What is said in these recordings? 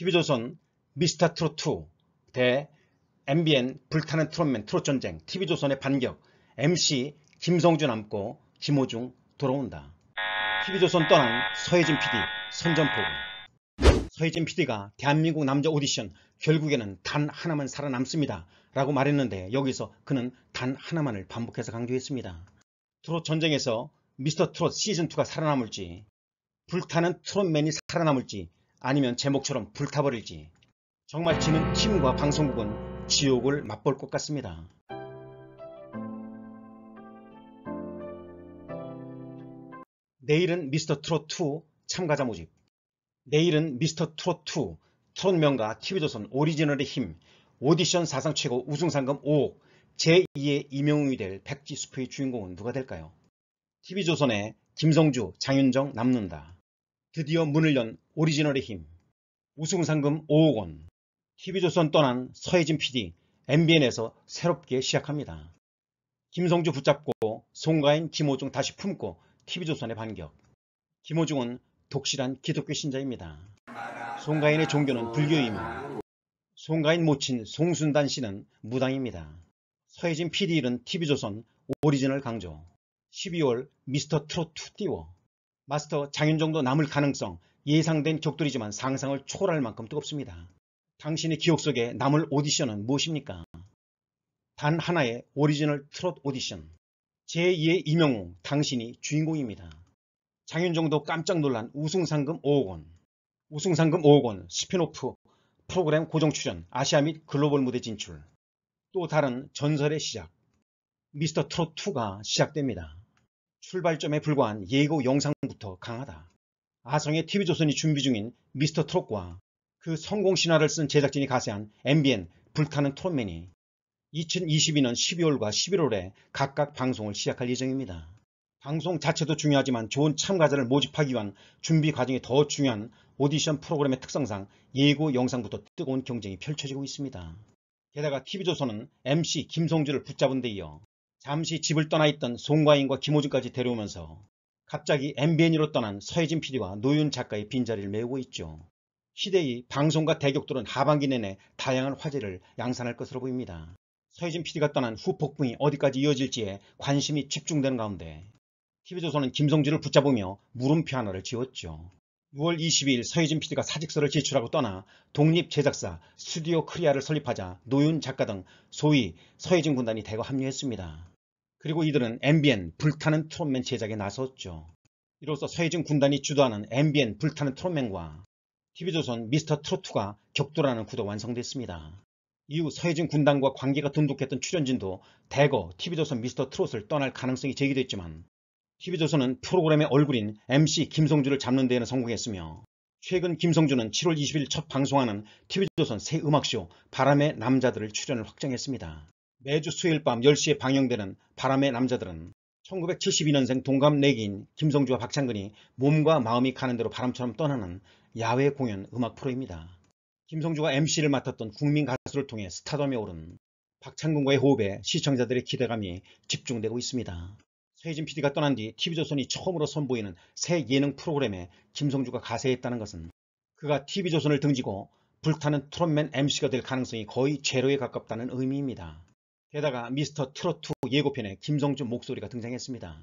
TV조선 미스터 트롯2 대 MBN 불타는 트롯맨 트롯 전쟁 TV조선의 반격 MC 김성주 남고 김호중 돌아온다. TV조선 떠난 서혜진 PD 선전포고 서혜진 PD가 대한민국 남자 오디션 결국에는 단 하나만 살아남습니다. 라고 말했는데 여기서 그는 단 하나만을 반복해서 강조했습니다. 트롯 전쟁에서 미스터 트롯 시즌2가 살아남을지 불타는 트롯맨이 살아남을지 아니면 제목처럼 불타버릴지 정말 지는 팀과 방송국은 지옥을 맛볼 것 같습니다. 내일은 미스터 트롯2 참가자 모집 내일은 미스터 트롯2 트롯 명가 TV조선 오리지널의 힘 오디션 사상 최고 우승상금 5억 제2의 이명웅이 될 백지수표의 주인공은 누가 될까요? TV조선의 김성주, 장윤정 남는다. 드디어 문을 연 오리지널의 힘 우승 상금 5억 원 TV조선 떠난 서혜진 PD MBN에서 새롭게 시작합니다. 김성주 붙잡고 송가인 김호중 다시 품고 TV조선의 반격 김호중은 독실한 기독교 신자입니다. 송가인의 종교는 불교이며 송가인 모친 송순단 씨는 무당입니다. 서혜진 PD 일은 TV조선 오리지널 강조 12월 미스터 트롯2 띄워 마스터 장윤정도 남을 가능성, 예상된 격돌이지만 상상을 초월할 만큼 뜨겁습니다. 당신의 기억 속에 남을 오디션은 무엇입니까? 단 하나의 오리지널 트롯 오디션. 제2의 이명웅, 당신이 주인공입니다. 장윤정도 깜짝 놀란 우승상금 5억 원. 우승상금 5억 원, 스피노프, 프로그램 고정 출연, 아시아 및 글로벌 무대 진출. 또 다른 전설의 시작. 미스터 트롯 2가 시작됩니다. 출발점에 불과한 예고 영상부터 강하다. 아성의 TV조선이 준비 중인 미스터 트롯과 그 성공 신화를 쓴 제작진이 가세한 MBN 불타는 트롯맨이 2022년 12월과 11월에 각각 방송을 시작할 예정입니다. 방송 자체도 중요하지만 좋은 참가자를 모집하기 위한 준비 과정이 더 중요한 오디션 프로그램의 특성상 예고 영상부터 뜨거운 경쟁이 펼쳐지고 있습니다. 게다가 TV조선은 MC 김성주를 붙잡은 데 이어 잠시 집을 떠나 있던 송가인과 김호준까지 데려오면서 갑자기 MBN으로 떠난 서예진 PD와 노윤 작가의 빈자리를 메우고 있죠. 시대의 방송과 대격돌은 하반기 내내 다양한 화제를 양산할 것으로 보입니다. 서예진 PD가 떠난 후폭풍이 어디까지 이어질지에 관심이 집중되는 가운데 TV조선은 김성진을 붙잡으며 물음표 하나를 지웠죠. 6월 22일 서예진 PD가 사직서를 제출하고 떠나 독립제작사 스튜디오 크리아를 설립하자 노윤 작가 등 소위 서예진 군단이 대거 합류했습니다. 그리고 이들은 MBN 불타는 트롯맨 제작에 나섰죠. 이로써 서해진 군단이 주도하는 MBN 불타는 트롯맨과 TV조선 미스터 트롯2가 격돌하는 구도 완성됐습니다. 이후 서해진 군단과 관계가 돈독했던 출연진도 대거 TV조선 미스터 트롯을 떠날 가능성이 제기됐지만 TV조선은 프로그램의 얼굴인 MC 김성주를 잡는 데에는 성공했으며 최근 김성주는 7월 20일 첫 방송하는 TV조선 새 음악쇼 바람의 남자들을 출연을 확정했습니다. 매주 수요일 밤 10시에 방영되는 바람의 남자들은 1972년생 동갑 내기인 김성주와 박창근이 몸과 마음이 가는 대로 바람처럼 떠나는 야외 공연 음악 프로입니다. 김성주가 MC를 맡았던 국민 가수를 통해 스타덤에 오른 박창근과의 호흡에 시청자들의 기대감이 집중되고 있습니다. 서혜진 PD가 떠난 뒤 TV조선이 처음으로 선보이는 새 예능 프로그램에 김성주가 가세했다는 것은 그가 TV조선을 등지고 불타는 트롯맨 MC가 될 가능성이 거의 제로에 가깝다는 의미입니다. 게다가 미스터 트롯2 예고편에 김성준 목소리가 등장했습니다.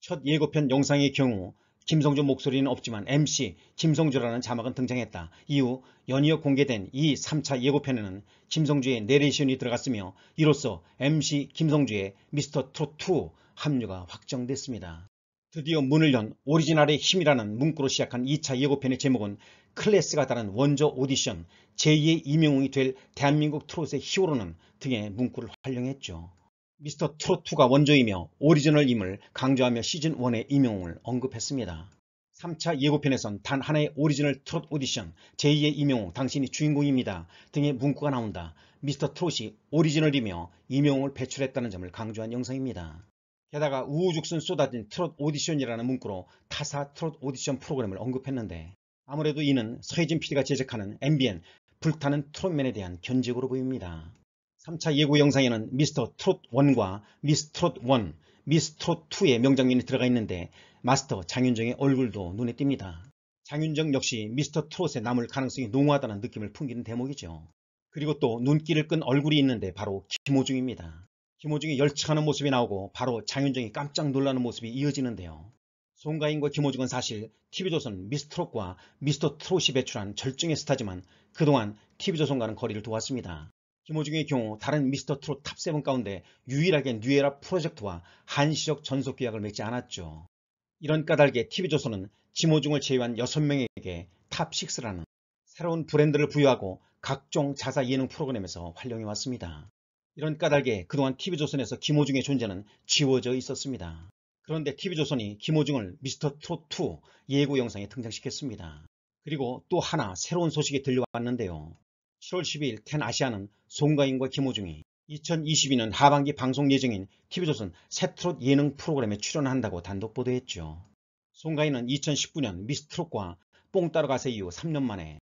첫 예고편 영상의 경우 김성준 목소리는 없지만 MC 김성주라는 자막은 등장했다. 이후 연이어 공개된 이 3차 예고편에는 김성주의 내레이션이 들어갔으며 이로써 MC 김성주의 미스터 트롯2 합류가 확정됐습니다. 드디어 문을 연 오리지널의 힘이라는 문구로 시작한 2차 예고편의 제목은 클래스가 다른 원조 오디션 제2의 이명웅이 될 대한민국 트롯의 히어로는 등의 문구를 활용했죠. 미스터 트롯2가 원조이며 오리지널임을 강조하며 시즌1의 이명웅을 언급했습니다. 3차 예고편에선 단 하나의 오리지널 트롯 오디션 제2의 이명웅 당신이 주인공입니다 등의 문구가 나온다. 미스터 트롯이 오리지널이며 이명웅을 배출했다는 점을 강조한 영상입니다. 게다가 우후죽순 쏟아진 트롯 오디션이라는 문구로 타사 트롯 오디션 프로그램을 언급했는데 아무래도 이는 서혜진 PD가 제작하는 MBN 불타는 트롯맨에 대한 견적으로 보입니다. 3차 예고 영상에는 미스터 트롯 1과 미스 트롯 1, 미스 트롯 2의 명장면이 들어가 있는데 마스터 장윤정의 얼굴도 눈에 띕니다. 장윤정 역시 미스터 트롯에 남을 가능성이 농후하다는 느낌을 풍기는 대목이죠. 그리고 또 눈길을 끈 얼굴이 있는데 바로 김호중입니다. 김호중이 열측하는 모습이 나오고 바로 장윤정이 깜짝 놀라는 모습이 이어지는데요. 송가인과 김호중은 사실 TV조선 미스트롯과 미스터트롯이 배출한 절정의 스타지만 그동안 TV조선과는 거리를 두었습니다. 김호중의 경우 다른 미스터트롯 탑7 가운데 유일하게 뉴에라 프로젝트와 한시적 전속 계약을 맺지 않았죠. 이런 까닭에 TV조선은 김호중을 제외한 6명에게 탑6라는 새로운 브랜드를 부여하고 각종 자사 예능 프로그램에서 활용해왔습니다. 이런 까닭에 그동안 TV조선에서 김호중의 존재는 지워져 있었습니다. 그런데 TV조선이 김호중을 미스터 트롯2 예고 영상에 등장시켰습니다. 그리고 또 하나 새로운 소식이 들려왔는데요. 7월 12일 텐 아시아는 송가인과 김호중이 2022년 하반기 방송 예정인 TV조선 새트롯 예능 프로그램에 출연한다고 단독 보도했죠. 송가인은 2019년 미스트롯과 뽕 따러 가세 이후 3년 만에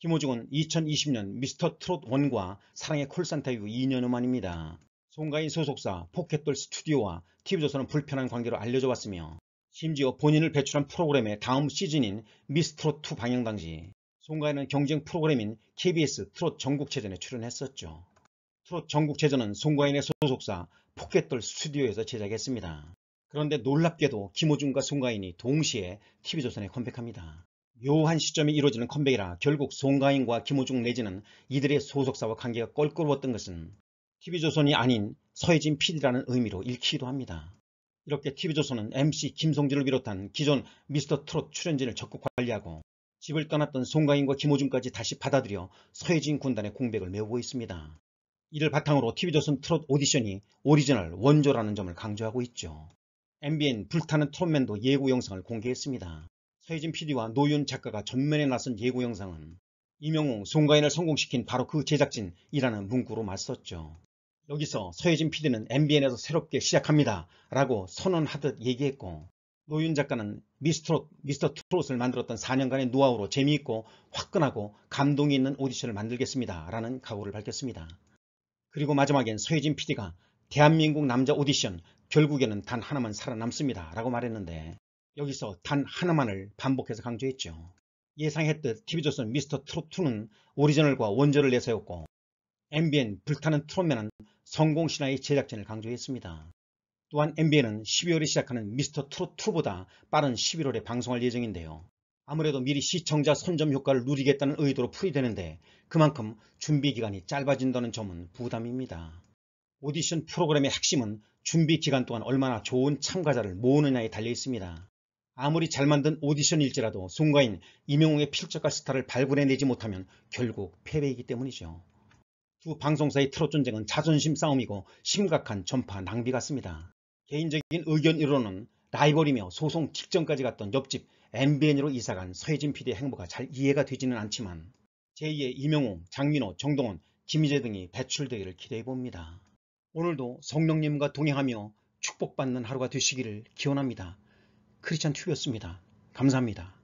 김호중은 2020년 미스터 트롯 1과 사랑의 콜산타이후 2년여 만입니다. 송가인 소속사 포켓돌 스튜디오와 TV조선은 불편한 관계로 알려져 왔으며 심지어 본인을 배출한 프로그램의 다음 시즌인 미스트롯2 방영 당시 송가인은 경쟁 프로그램인 KBS 트롯 전국체전에 출연했었죠. 트롯 전국체전은 송가인의 소속사 포켓돌 스튜디오에서 제작했습니다. 그런데 놀랍게도 김호중과 송가인이 동시에 TV조선에 컴백합니다. 요한 시점에 이루어지는 컴백이라 결국 송가인과 김호중 내지는 이들의 소속사와 관계가 껄끄러웠던 것은 TV조선이 아닌 서해진 PD라는 의미로 읽기도 합니다. 이렇게 TV조선은 MC 김성진을 비롯한 기존 미스터 트롯 출연진을 적극 관리하고 집을 떠났던 송가인과 김호중까지 다시 받아들여 서해진 군단의 공백을 메우고 있습니다. 이를 바탕으로 TV조선 트롯 오디션이 오리지널 원조라는 점을 강조하고 있죠. MBN 불타는 트롯맨도 예고 영상을 공개했습니다. 서혜진 PD와 노윤 작가가 전면에 나선 예고 영상은 이명웅, 송가인을 성공시킨 바로 그 제작진이라는 문구로 맞섰죠. 여기서 서혜진 PD는 MBN에서 새롭게 시작합니다. 라고 선언하듯 얘기했고 노윤 작가는 미스트롯, 미스터 트롯을 만들었던 4년간의 노하우로 재미있고 화끈하고 감동이 있는 오디션을 만들겠습니다. 라는 각오를 밝혔습니다. 그리고 마지막엔 서혜진 PD가 대한민국 남자 오디션 결국에는 단 하나만 살아남습니다. 라고 말했는데 여기서 단 하나만을 반복해서 강조했죠. 예상했듯 TV조선 미스터 트롯2는 오리지널과 원조를 내세웠고 MBN 불타는 트롯맨은 성공 신화의 제작진을 강조했습니다. 또한 MBN은 12월에 시작하는 미스터 트롯2보다 빠른 11월에 방송할 예정인데요. 아무래도 미리 시청자 선점 효과를 누리겠다는 의도로 풀이되는데 그만큼 준비 기간이 짧아진다는 점은 부담입니다. 오디션 프로그램의 핵심은 준비 기간 동안 얼마나 좋은 참가자를 모으느냐에 달려 있습니다. 아무리 잘 만든 오디션일지라도 송가인 임영웅의 필적과 스타를 발굴해내지 못하면 결국 패배이기 때문이죠. 두 방송사의 트롯 전쟁은 자존심 싸움이고 심각한 전파 낭비 같습니다. 개인적인 의견으로는 라이벌이며 소송 직전까지 갔던 옆집 MBN으로 이사간 서혜진 PD의 행보가 잘 이해가 되지는 않지만 제2의 임영웅 장민호, 정동원, 김희재 등이 배출되기를 기대해봅니다. 오늘도 성령님과 동행하며 축복받는 하루가 되시기를 기원합니다. 크리스찬 튜브였습니다. 감사합니다.